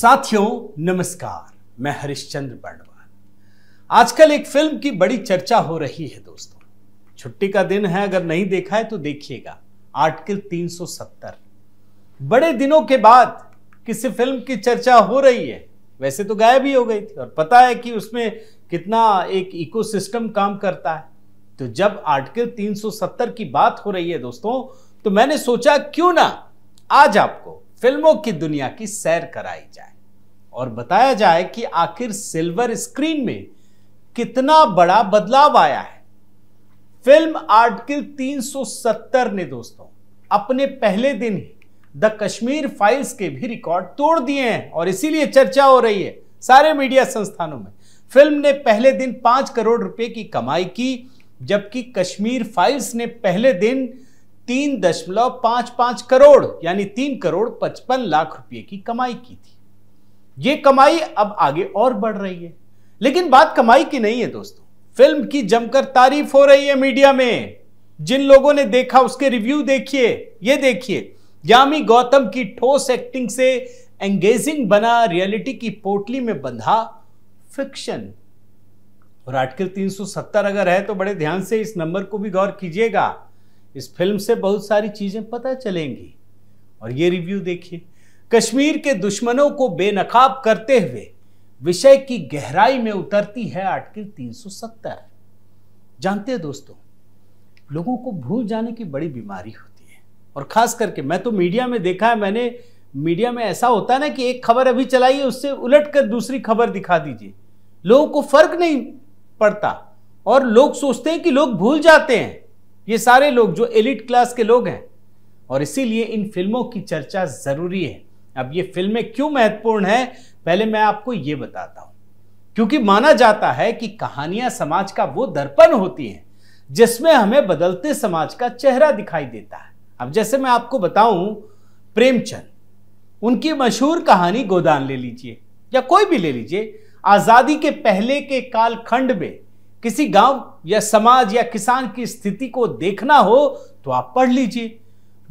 साथियों नमस्कार मैं हरिश्चंद्र बर्डवाल आजकल एक फिल्म की बड़ी चर्चा हो रही है दोस्तों छुट्टी का दिन है अगर नहीं देखा है तो देखिएगा आर्टिकल 370 बड़े दिनों के बाद किसी फिल्म की चर्चा हो रही है वैसे तो गायब ही हो गई थी और पता है कि उसमें कितना एक इकोसिस्टम काम करता है तो जब आर्टिकल 370 की बात हो रही है दोस्तों तो मैंने सोचा क्यों ना आज आपको फिल्मों की दुनिया की सैर कराई जाए और बताया जाए कि आखिर सिल्वर स्क्रीन में कितना बड़ा बदलाव आया है फिल्म आर्टिकल 370 ने दोस्तों अपने पहले दिन ही द कश्मीर फाइल्स के भी रिकॉर्ड तोड़ दिए हैं और इसीलिए चर्चा हो रही है सारे मीडिया संस्थानों में फिल्म ने पहले दिन पांच करोड़ रुपए की कमाई की जबकि कश्मीर फाइल्स ने पहले दिन तीन दशमलव पांच पांच करोड़ यानी तीन करोड़ पचपन लाख रुपए की कमाई की थी ये कमाई अब आगे और बढ़ रही है लेकिन बात कमाई की नहीं है दोस्तों फिल्म की जमकर तारीफ हो रही है मीडिया में जिन लोगों ने देखा उसके रिव्यू देखिए ये देखिए यामी गौतम की ठोस एक्टिंग से एंगेजिंग बना रियलिटी की पोटली में बंधा फिक्शन और आर्टिकल 370 अगर है तो बड़े ध्यान से इस नंबर को भी गौर कीजिएगा इस फिल्म से बहुत सारी चीज़ें पता चलेंगी और ये रिव्यू देखिए कश्मीर के दुश्मनों को बेनकाब करते हुए विषय की गहराई में उतरती है आर्टिकल 370 जानते हैं दोस्तों लोगों को भूल जाने की बड़ी बीमारी होती है और खास करके मैं तो मीडिया में देखा है मैंने मीडिया में ऐसा होता है ना कि एक खबर अभी चलाइए उससे उलट कर दूसरी खबर दिखा दीजिए लोगों को फर्क नहीं पड़ता और लोग सोचते हैं कि लोग भूल जाते हैं ये सारे लोग जो एलिट क्लास के लोग हैं और इसीलिए इन फिल्मों की चर्चा ज़रूरी है अब ये फिल्में क्यों महत्वपूर्ण है पहले मैं आपको ये बताता हूं क्योंकि माना जाता है कि कहानियां समाज का वो दर्पण होती हैं जिसमें हमें बदलते समाज का चेहरा दिखाई देता है अब जैसे मैं आपको बताऊं प्रेमचंद उनकी मशहूर कहानी गोदान ले लीजिए या कोई भी ले लीजिए आज़ादी के पहले के कालखंड में किसी गांव या समाज या किसान की स्थिति को देखना हो तो आप पढ़ लीजिए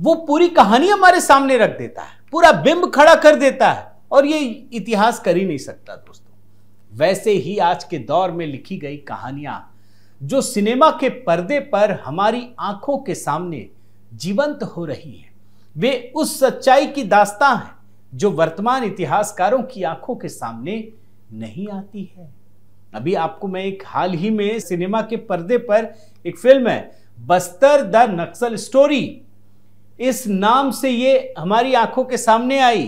वो पूरी कहानी हमारे सामने रख देता है पूरा बिंब खड़ा कर देता है और ये इतिहास कर ही नहीं सकता दोस्तों वैसे ही आज के दौर में लिखी गई कहानियां जो सिनेमा के पर्दे पर हमारी आंखों के सामने जीवंत हो रही है वे उस सच्चाई की दास्तां हैं जो वर्तमान इतिहासकारों की आंखों के सामने नहीं आती है अभी आपको मैं एक हाल ही में सिनेमा के पर्दे पर एक फिल्म है बस्तर द नक्सल स्टोरी इस नाम से ये हमारी आंखों के सामने आई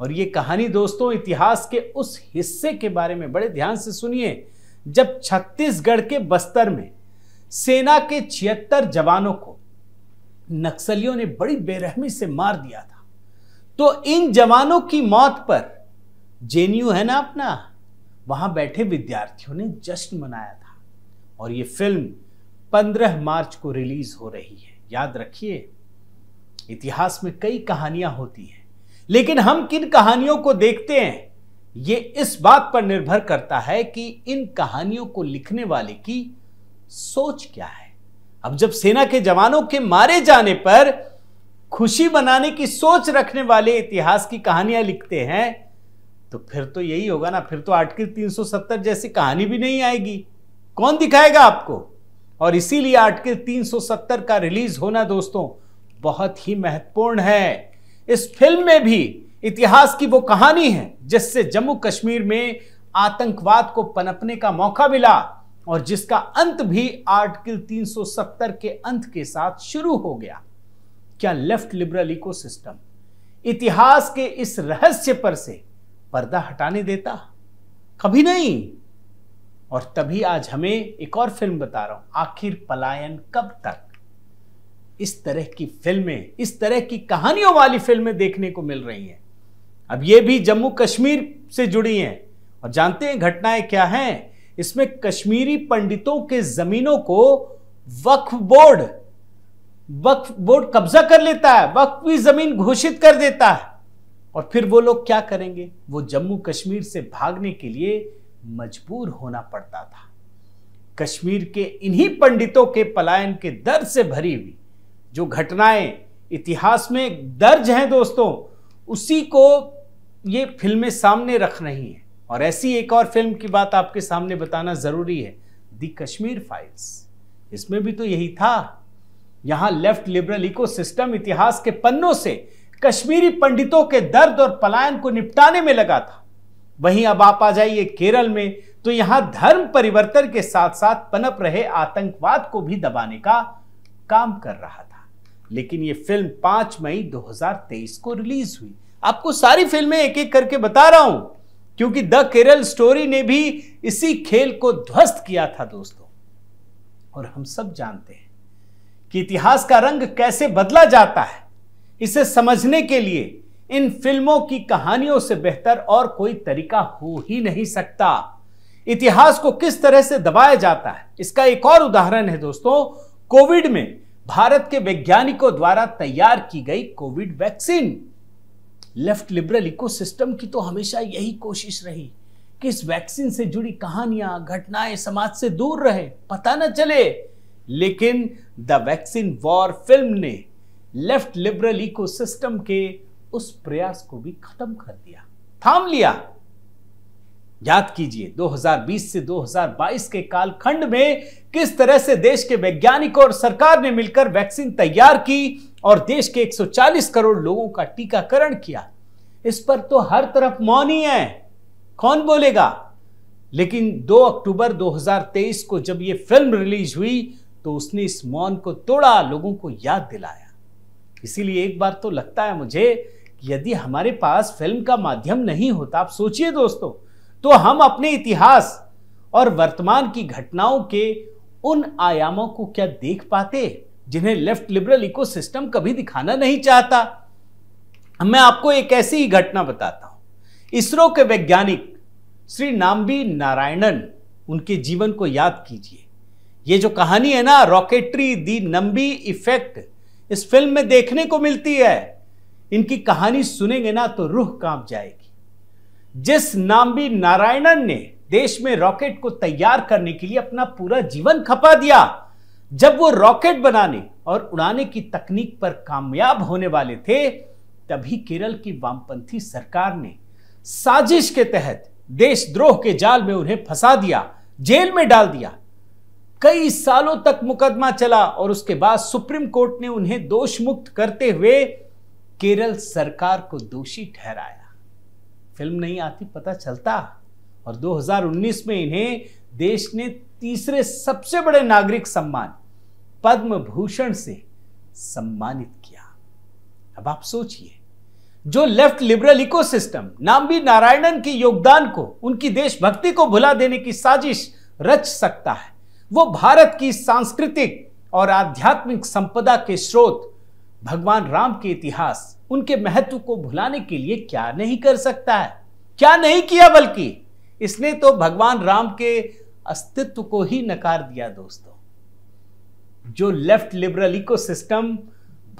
और ये कहानी दोस्तों इतिहास के उस हिस्से के बारे में बड़े ध्यान से सुनिए जब छत्तीसगढ़ के बस्तर में सेना के छिहत्तर जवानों को नक्सलियों ने बड़ी बेरहमी से मार दिया था तो इन जवानों की मौत पर जेनयू है ना अपना वहां बैठे विद्यार्थियों ने जश्न मनाया था और ये फिल्म 15 मार्च को रिलीज हो रही है याद रखिए इतिहास में कई कहानियां होती हैं लेकिन हम किन कहानियों को देखते हैं ये इस बात पर निर्भर करता है कि इन कहानियों को लिखने वाले की सोच क्या है अब जब सेना के जवानों के मारे जाने पर खुशी बनाने की सोच रखने वाले इतिहास की कहानियां लिखते हैं तो फिर तो यही होगा ना फिर तो आर्टिकल 370 जैसी कहानी भी नहीं आएगी कौन दिखाएगा आपको और इसीलिए आर्टिकल 370 का रिलीज होना दोस्तों बहुत ही महत्वपूर्ण है इस फिल्म में भी इतिहास की वो कहानी है जिससे जम्मू कश्मीर में आतंकवाद को पनपने का मौका मिला और जिसका अंत भी आर्टिकल 370 के अंत के साथ शुरू हो गया क्या लेफ्ट लिबरल इकोसिस्टम इतिहास के इस रहस्य पर से पर्दा हटाने देता कभी नहीं और तभी आज हमें एक और फिल्म बता रहा हूं आखिर पलायन कब तक इस तरह की फिल्में इस तरह की कहानियों वाली फिल्में देखने को मिल रही हैं अब ये भी जम्मू कश्मीर से जुड़ी हैं और जानते हैं घटनाएं क्या हैं इसमें कश्मीरी पंडितों के जमीनों को वक्फ बोर्ड वक्फ बोर्ड कब्जा कर लेता है वक्फ जमीन घोषित कर देता है और फिर वो लोग क्या करेंगे वो जम्मू कश्मीर से भागने के लिए मजबूर होना पड़ता था कश्मीर के इन्हीं पंडितों के पलायन के दर्द से भरी हुई जो घटनाएं इतिहास में दर्ज हैं दोस्तों उसी को ये फिल्में सामने रख रही हैं और ऐसी एक और फिल्म की बात आपके सामने बताना ज़रूरी है दी कश्मीर फाइल्स इसमें भी तो यही था यहां लेफ्ट लिबरल इकोसिस्टम इतिहास के पन्नों से कश्मीरी पंडितों के दर्द और पलायन को निपटाने में लगा था वहीं अब आप आ जाइए केरल में तो यहां धर्म परिवर्तन के साथ साथ पनप रहे आतंकवाद को भी दबाने का काम कर रहा था लेकिन यह फिल्म 5 मई 2023 को रिलीज हुई आपको सारी फिल्में एक एक करके बता रहा हूं क्योंकि द केरल स्टोरी ने भी इसी खेल को ध्वस्त किया था दोस्तों और हम सब जानते हैं कि इतिहास का रंग कैसे बदला जाता है इसे समझने के लिए इन फिल्मों की कहानियों से बेहतर और कोई तरीका हो ही नहीं सकता इतिहास को किस तरह से दबाया जाता है इसका एक और उदाहरण है दोस्तों कोविड में भारत के वैज्ञानिकों द्वारा तैयार की गई Covid vaccine left liberal ecosystem की तो हमेशा यही कोशिश रही कि इस वैक्सीन से जुड़ी कहानियां घटनाएं समाज से दूर रहे पता न चले लेकिन द वैक्सीन वॉर फिल्म ने लेफ्ट लिबरल इकोसिस्टम के उस प्रयास को भी खत्म कर दिया थाम लिया याद कीजिए 2020 से 2022 के कालखंड में किस तरह से देश के वैज्ञानिकों और सरकार ने मिलकर वैक्सीन तैयार की और देश के 140 करोड़ लोगों का टीकाकरण किया इस पर तो हर तरफ मौन ही है कौन बोलेगा लेकिन 2 अक्टूबर 2023 को जब यह फिल्म रिलीज हुई तो उसने इस मौन को तोड़ा लोगों को याद दिलाया इसीलिए एक बार तो लगता है मुझे यदि हमारे पास फिल्म का माध्यम नहीं होता आप सोचिए दोस्तों तो हम अपने इतिहास और वर्तमान की घटनाओं के उन आयामों को क्या देख पाते जिन्हें लेफ्ट लिबरल इकोसिस्टम कभी दिखाना नहीं चाहता मैं आपको एक ऐसी ही घटना बताता हूं इसरो के वैज्ञानिक श्री नाम्बी नारायणन उनके जीवन को याद कीजिए ये जो कहानी है ना रॉकेटरी दी नंबी इफेक्ट इस फिल्म में देखने को मिलती है इनकी कहानी सुनेंगे ना तो रूह कांप जाएगी जिस नामी नारायणन ने देश में रॉकेट को तैयार करने के लिए अपना पूरा जीवन खपा दिया जब वो रॉकेट बनाने और उड़ाने की तकनीक पर कामयाब होने वाले थे तभी केरल की वामपंथी सरकार ने साजिश के तहत देशद्रोह के जाल में उन्हें फंसा दिया जेल में डाल दिया कई सालों तक मुकदमा चला और उसके बाद सुप्रीम कोर्ट ने उन्हें दोष मुक्त करते हुए केरल सरकार को दोषी ठहराया फिल्म नहीं आती पता चलता और 2019 में इन्हें देश ने तीसरे सबसे बड़े नागरिक सम्मान पद्म भूषण से सम्मानित किया अब आप सोचिए जो left liberal ecosystem Nambi Narayanan के योगदान को उनकी देशभक्ति को भुला देने की साजिश रच सकता है वो भारत की सांस्कृतिक और आध्यात्मिक संपदा के स्रोत भगवान राम के इतिहास उनके महत्व को भुलाने के लिए क्या नहीं कर सकता है क्या नहीं किया बल्कि इसने तो भगवान राम के अस्तित्व को ही नकार दिया दोस्तों जो लेफ्ट लिबरल इकोसिस्टम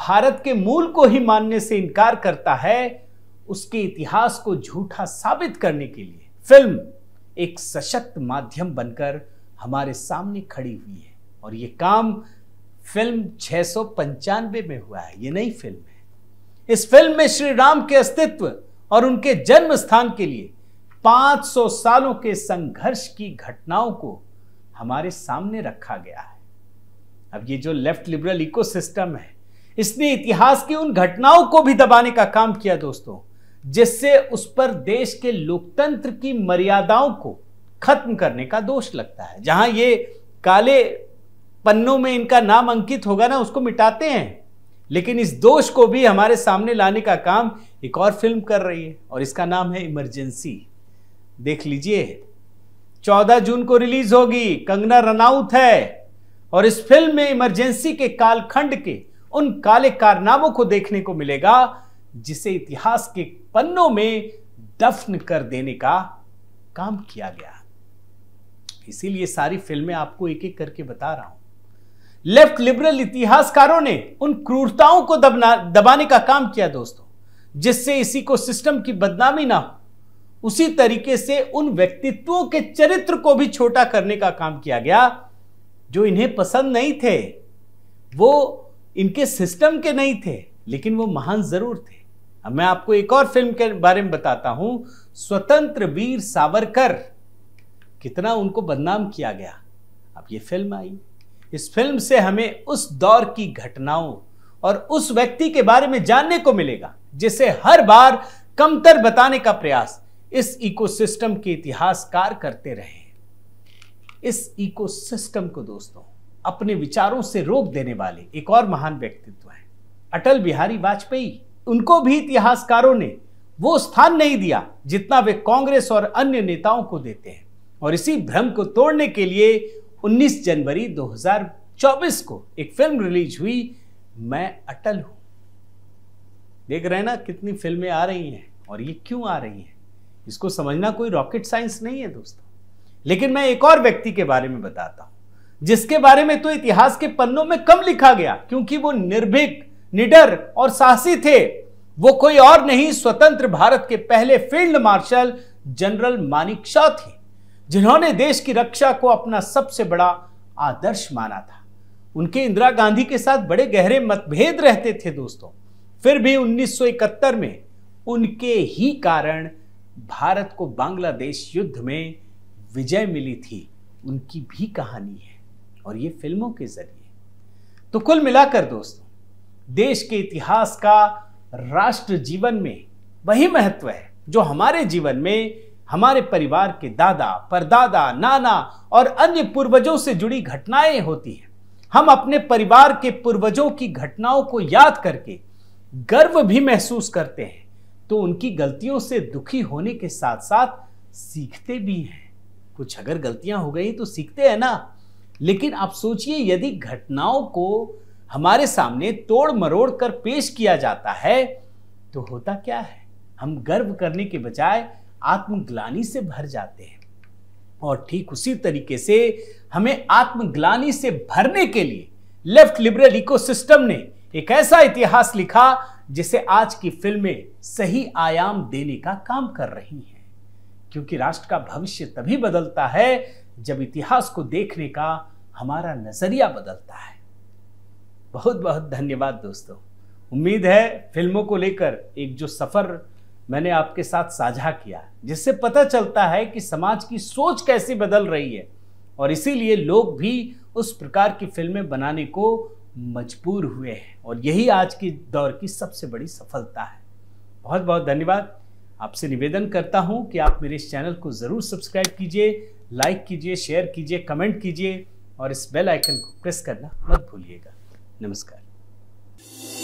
भारत के मूल को ही मानने से इनकार करता है उसके इतिहास को झूठा साबित करने के लिए फिल्म एक सशक्त माध्यम बनकर हमारे सामने खड़ी हुई है और ये काम फिल्म छः में हुआ है ये नई फिल्म है इस फिल्म में श्री राम के अस्तित्व और उनके जन्म स्थान के लिए 500 सालों के संघर्ष की घटनाओं को हमारे सामने रखा गया है अब ये जो लेफ्ट लिबरल इकोसिस्टम है इसने इतिहास की उन घटनाओं को भी दबाने का काम किया दोस्तों जिससे उस पर देश के लोकतंत्र की मर्यादाओं को खत्म करने का दोष लगता है जहां ये काले पन्नों में इनका नाम अंकित होगा ना उसको मिटाते हैं लेकिन इस दोष को भी हमारे सामने लाने का काम एक और फिल्म कर रही है और इसका नाम है इमरजेंसी देख लीजिए 14 जून को रिलीज होगी कंगना रनाउत है और इस फिल्म में इमरजेंसी के कालखंड के उन काले कारनामों को देखने को मिलेगा जिसे इतिहास के पन्नों में दफन कर देने का काम किया गया इसीलिए सारी फिल्में आपको एक एक करके बता रहा हूं लेफ्ट लिबरल इतिहासकारों ने उन क्रूरताओं को दबना दबाने का काम किया दोस्तों जिससे इसी को सिस्टम की बदनामी ना हो उसी तरीके से उन व्यक्तित्वों के चरित्र को भी छोटा करने का काम किया गया जो इन्हें पसंद नहीं थे वो इनके सिस्टम के नहीं थे लेकिन वो महान जरूर थे अब मैं आपको एक और फिल्म के बारे में बताता हूं स्वतंत्र वीर सावरकर कितना उनको बदनाम किया गया अब ये फिल्म आई इस फिल्म से हमें उस दौर की घटनाओं और उस व्यक्ति के बारे में जानने को मिलेगा जिसे हर बार कमतर बताने का प्रयास इस इकोसिस्टम के इतिहासकार करते रहे इस इकोसिस्टम को दोस्तों अपने विचारों से रोक देने वाले एक और महान व्यक्तित्व है अटल बिहारी वाजपेयी उनको भी इतिहासकारों ने वो स्थान नहीं दिया जितना वे कांग्रेस और अन्य नेताओं को देते हैं और इसी भ्रम को तोड़ने के लिए 19 जनवरी 2024 को एक फिल्म रिलीज हुई मैं अटल हूं देख रहे हैं ना कितनी फिल्में आ रही हैं और ये क्यों आ रही हैं इसको समझना कोई रॉकेट साइंस नहीं है दोस्तों लेकिन मैं एक और व्यक्ति के बारे में बताता हूं जिसके बारे में तो इतिहास के पन्नों में कम लिखा गया क्योंकि वो निर्भीक निडर और साहसी थे वो कोई और नहीं स्वतंत्र भारत के पहले field marshal general Manekshaw थे जिन्होंने देश की रक्षा को अपना सबसे बड़ा आदर्श माना था उनके इंदिरा गांधी के साथ बड़े गहरे मतभेद रहते थे दोस्तों फिर भी 1971 में उनके ही कारण भारत को बांग्लादेश युद्ध में विजय मिली थी उनकी भी कहानी है और ये फिल्मों के जरिए तो कुल मिलाकर दोस्तों देश के इतिहास का राष्ट्र जीवन में वही महत्व है जो हमारे जीवन में हमारे परिवार के दादा परदादा नाना और अन्य पूर्वजों से जुड़ी घटनाएं होती हैं हम अपने परिवार के पूर्वजों की घटनाओं को याद करके गर्व भी महसूस करते हैं तो उनकी गलतियों से दुखी होने के साथ साथ सीखते भी हैं कुछ अगर गलतियां हो गई तो सीखते हैं ना लेकिन आप सोचिए यदि घटनाओं को हमारे सामने तोड़ मरोड़ कर पेश किया जाता है तो होता क्या है हम गर्व करने के बजाय आत्मग्लानी से भर जाते हैं और ठीक उसी तरीके से हमें आत्मग्लानी से भरने के लिए लेफ्ट लिबरल इकोसिस्टम ने एक ऐसा इतिहास लिखा जिसे आज की फिल्में सही आयाम देने का काम कर रही हैं क्योंकि राष्ट्र का भविष्य तभी बदलता है जब इतिहास को देखने का हमारा नजरिया बदलता है बहुत बहुत धन्यवाद दोस्तों उम्मीद है फिल्मों को लेकर एक जो सफर मैंने आपके साथ साझा किया जिससे पता चलता है कि समाज की सोच कैसी बदल रही है और इसीलिए लोग भी उस प्रकार की फिल्में बनाने को मजबूर हुए हैं और यही आज के दौर की सबसे बड़ी सफलता है बहुत बहुत धन्यवाद आपसे निवेदन करता हूं कि आप मेरे इस चैनल को ज़रूर सब्सक्राइब कीजिए लाइक कीजिए शेयर कीजिए कमेंट कीजिए और इस बेल आइकन को प्रेस करना मत भूलिएगा नमस्कार